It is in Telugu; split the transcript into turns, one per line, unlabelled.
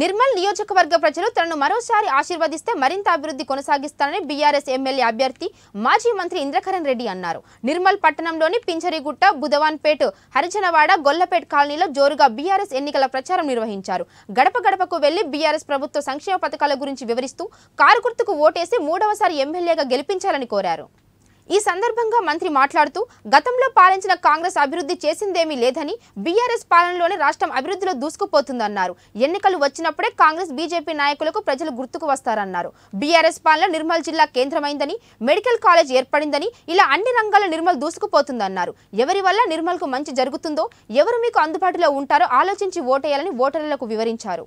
నిర్మల్ నియోజకవర్గ ప్రజలు తనను మరోసారి ఆశీర్వదిస్తే మరింత అభివృద్ధి కొనసాగిస్తానని బీఆర్ఎస్ ఎమ్మెల్యే అభ్యర్థి మాజీ మంత్రి ఇంద్రకరణ్ రెడ్డి అన్నారు నిర్మల్ పట్టణంలోని పింఛరిగుట్ట బుధవాన్పేట్ హరిజనవాడ గొల్లపేట్ కాలనీలో జోరుగా బీఆర్ఎస్ ఎన్నికల ప్రచారం నిర్వహించారు గడప గడపకు వెళ్లి బీఆర్ఎస్ ప్రభుత్వ సంక్షేమ పథకాల గురించి వివరిస్తూ కారు ఓటేసి మూడవసారి ఎమ్మెల్యేగా గెలిపించాలని కోరారు ఈ సందర్భంగా మంత్రి మాట్లాడుతూ గతంలో పాలించిన కాంగ్రెస్ అభివృద్ధి చేసిందేమీ లేదని బీఆర్ఎస్ పాలనలోనే రాష్ట్రం అభివృద్ధిలో దూసుకుపోతుందన్నారు ఎన్నికలు వచ్చినప్పుడే కాంగ్రెస్ బీజేపీ నాయకులకు ప్రజలు గుర్తుకు వస్తారన్నారు బీఆర్ఎస్ పాలన నిర్మల్ జిల్లా కేంద్రమైందని మెడికల్ కాలేజ్ ఏర్పడిందని ఇలా అన్ని రంగాల నిర్మల్ దూసుకుపోతుందన్నారు ఎవరి వల్ల నిర్మల్కు మంచి జరుగుతుందో ఎవరు మీకు అందుబాటులో ఉంటారో ఆలోచించి ఓటేయాలని ఓటర్లకు వివరించారు